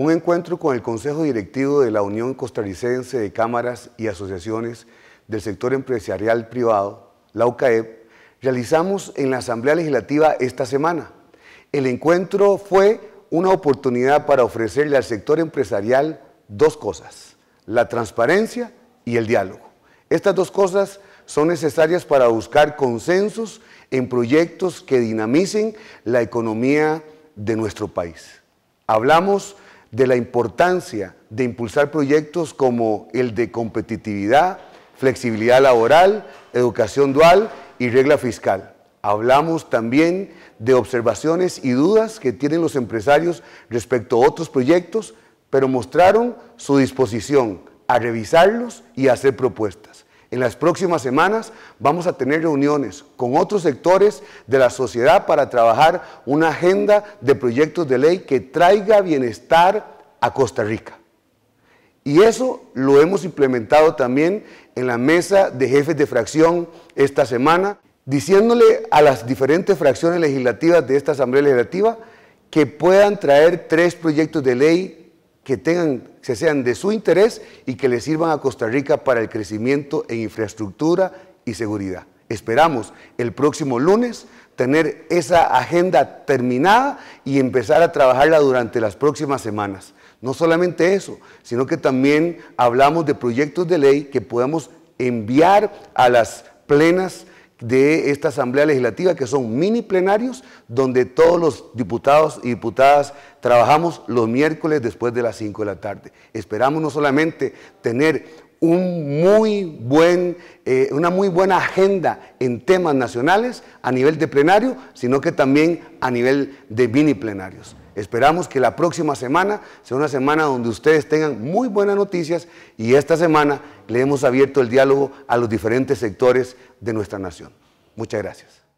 Un encuentro con el Consejo Directivo de la Unión Costarricense de Cámaras y Asociaciones del Sector Empresarial Privado, la UCAEP, realizamos en la Asamblea Legislativa esta semana. El encuentro fue una oportunidad para ofrecerle al sector empresarial dos cosas, la transparencia y el diálogo. Estas dos cosas son necesarias para buscar consensos en proyectos que dinamicen la economía de nuestro país. Hablamos de la importancia de impulsar proyectos como el de competitividad, flexibilidad laboral, educación dual y regla fiscal. Hablamos también de observaciones y dudas que tienen los empresarios respecto a otros proyectos, pero mostraron su disposición a revisarlos y a hacer propuestas. En las próximas semanas vamos a tener reuniones con otros sectores de la sociedad para trabajar una agenda de proyectos de ley que traiga bienestar a Costa Rica. Y eso lo hemos implementado también en la mesa de jefes de fracción esta semana, diciéndole a las diferentes fracciones legislativas de esta Asamblea Legislativa que puedan traer tres proyectos de ley que, tengan, que sean de su interés y que le sirvan a Costa Rica para el crecimiento en infraestructura y seguridad. Esperamos el próximo lunes tener esa agenda terminada y empezar a trabajarla durante las próximas semanas. No solamente eso, sino que también hablamos de proyectos de ley que podamos enviar a las plenas de esta Asamblea Legislativa, que son mini plenarios, donde todos los diputados y diputadas trabajamos los miércoles después de las 5 de la tarde. Esperamos no solamente tener un muy buen, eh, una muy buena agenda en temas nacionales a nivel de plenario, sino que también a nivel de mini plenarios. Esperamos que la próxima semana sea una semana donde ustedes tengan muy buenas noticias y esta semana le hemos abierto el diálogo a los diferentes sectores de nuestra nación. Muchas gracias.